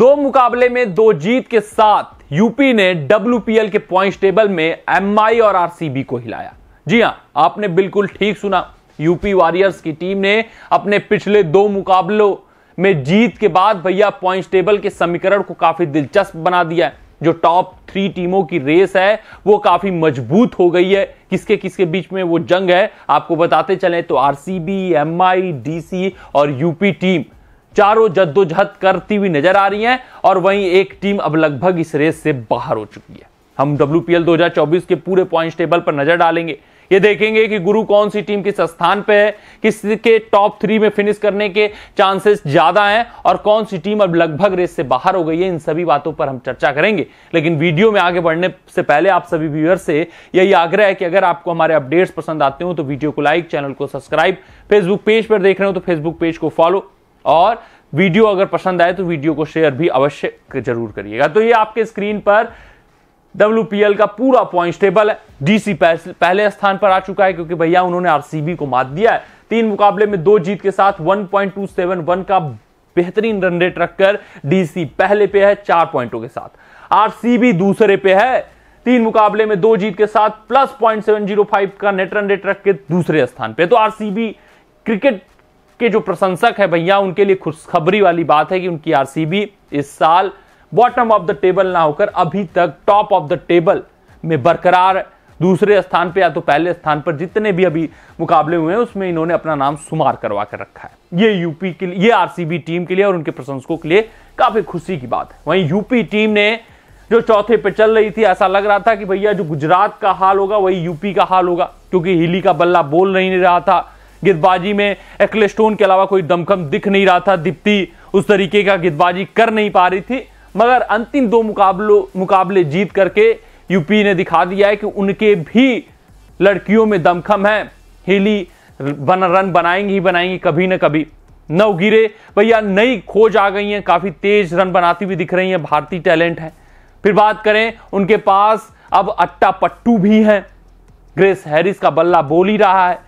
दो मुकाबले में दो जीत के साथ यूपी ने डब्ल्यूपीएल के पॉइंट टेबल में एमआई और आरसीबी को हिलाया जी हां आपने बिल्कुल ठीक सुना यूपी वॉरियर्स की टीम ने अपने पिछले दो मुकाबलों में जीत के बाद भैया पॉइंट टेबल के समीकरण को काफी दिलचस्प बना दिया है जो टॉप थ्री टीमों की रेस है वो काफी मजबूत हो गई है किसके किसके बीच में वो जंग है आपको बताते चले तो आरसीबी एमआई डीसी और यूपी टीम चारों जद्दोजहद करती हुई नजर आ रही हैं और वहीं एक टीम अब लगभग इस रेस से बाहर हो चुकी है हम डब्ल्यू 2024 के पूरे पॉइंट टेबल पर नजर डालेंगे ये देखेंगे कि गुरु कौन सी टीम किस स्थान पे है किसके टॉप थ्री में फिनिश करने के चांसेस ज्यादा हैं और कौन सी टीम अब लगभग रेस से बाहर हो गई है इन सभी बातों पर हम चर्चा करेंगे लेकिन वीडियो में आगे बढ़ने से पहले आप सभी व्यूअर से यही आग्रह है कि अगर आपको हमारे अपडेट्स पसंद आते हो तो वीडियो को लाइक चैनल को सब्सक्राइब फेसबुक पेज पर देख रहे हो तो फेसबुक पेज को फॉलो और वीडियो अगर पसंद आए तो वीडियो को शेयर भी अवश्य जरूर करिएगा तो ये आपके स्क्रीन पर डब्ल्यू का पूरा पॉइंट टेबल है डीसी पहले स्थान पर आ चुका है क्योंकि भैया उन्होंने आरसीबी को मात दिया है तीन मुकाबले में दो जीत के साथ 1.271 का बेहतरीन रन रेट रखकर डीसी पहले पे है चार पॉइंटों के साथ आरसीबी दूसरे पे है तीन मुकाबले में दो जीत के साथ plus point seven zero five का नेट रन रेट रख के दूसरे स्थान पे तो आरसीबी क्रिकेट के जो प्रशंसक है भैया उनके लिए खुशखबरी वाली बात है कि उनकी आरसीबी इस साल बॉटम ऑफ द टेबल ना होकर अभी तक टॉप ऑफ द टेबल में बरकरार दूसरे स्थान पे या तो पहले स्थान पर जितने भी अभी मुकाबले हुए हैं उसमें इन्होंने अपना नाम सुमार करवा कर रखा है ये यूपी के लिए ये आरसीबी टीम के लिए और उनके प्रशंसकों के लिए काफी खुशी की बात है वहीं यूपी टीम ने जो चौथे पे चल रही थी ऐसा लग रहा था कि भैया जो गुजरात का हाल होगा वही यूपी का हाल होगा क्योंकि हिली का बल्ला बोल नहीं रहा था गेंदबाजी में एक्लेस्टोन के अलावा कोई दमखम दिख नहीं रहा था दीप्ति उस तरीके का गेंदबाजी कर नहीं पा रही थी मगर अंतिम दो मुकाबलों मुकाबले जीत करके यूपी ने दिखा दिया है कि उनके भी लड़कियों में दमखम है हेली बन रन बनाएंगी ही बनाएंगी कभी ना कभी गिरे भैया नई खोज आ गई हैं काफ़ी तेज रन बनाती हुई दिख रही हैं भारतीय टैलेंट है फिर बात करें उनके पास अब अट्टा पट्टू भी हैं ग्रेस हैरिस का बल्ला बोल ही रहा है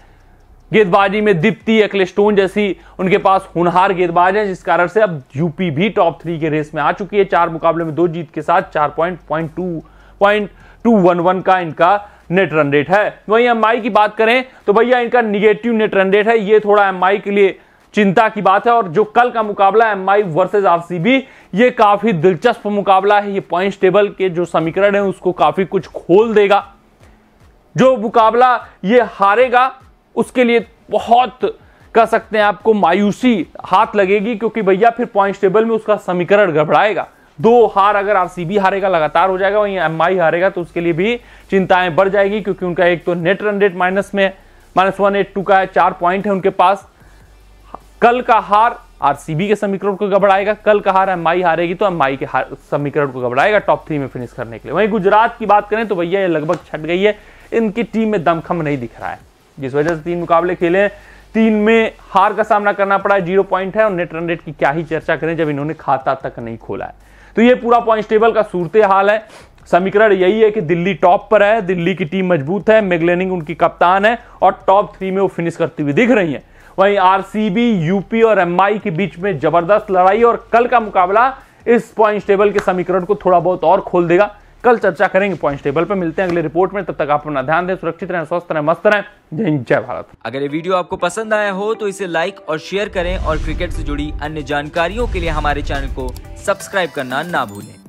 गेंदबाजी में दीप्ति अक्लेस्टोन जैसी उनके पास हुनहार गेंदबाज है जिस कारण से अब यूपी भी टॉप थ्री के रेस में आ चुकी है चार मुकाबले में दो जीत के साथ चार point point two point two one one का इनका नेट रन रेट है वहीं एम की बात करें तो भैया इनका निगेटिव नेट रन रेट है ये थोड़ा एम के लिए चिंता की बात है और जो कल का मुकाबला एम आई वर्सेज आरसीबी ये काफी दिलचस्प मुकाबला है ये पॉइंट टेबल के जो समीकरण है उसको काफी कुछ खोल देगा जो मुकाबला ये हारेगा उसके लिए बहुत कह सकते हैं आपको मायूसी हाथ लगेगी क्योंकि भैया फिर पॉइंट टेबल में उसका समीकरण गड़बड़ाएगा दो हार अगर आरसीबी हारेगा लगातार हो जाएगा वहीं आई हारेगा तो उसके लिए भी चिंताएं बढ़ जाएगी क्योंकि उनका एक तो नेट रन रेट माइनस में माइनस वन एट टू का है चार पॉइंट है उनके पास कल का हार आरसीबी के समीकरण को गबड़ाएगा कल का हार आई हारेगी तो आई के हार समीकरण को गबड़ाएगा टॉप थ्री में फिनिश करने के लिए वहीं गुजरात की बात करें तो भैया ये लगभग छट गई है इनकी टीम में दमखम नहीं दिख रहा है जिस वजह से तीन मुकाबले खेले हैं तीन में हार का सामना करना पड़ा है जीरो पॉइंट है और नेट रन रेट की क्या ही चर्चा करें जब इन्होंने खाता तक नहीं खोला है तो ये पूरा पॉइंट टेबल का सूरत हाल है समीकरण यही है कि दिल्ली टॉप पर है दिल्ली की टीम मजबूत है मेगलेनिंग उनकी कप्तान है और टॉप थ्री में वो फिनिश करती हुई दिख रही है वहीं आरसीबी यूपी और एमआई के बीच में जबरदस्त लड़ाई और कल का मुकाबला इस पॉइंट टेबल के समीकरण को थोड़ा बहुत और खोल देगा कल चर्चा करेंगे पॉइंट टेबल पर मिलते हैं अगले रिपोर्ट में तब तक आप अपना ध्यान दें सुरक्षित रहें स्वस्थ रहें मस्त रहें जय हिंद जय भारत अगर ये वीडियो आपको पसंद आया हो तो इसे लाइक और शेयर करें और क्रिकेट से जुड़ी अन्य जानकारियों के लिए हमारे चैनल को सब्सक्राइब करना ना भूलें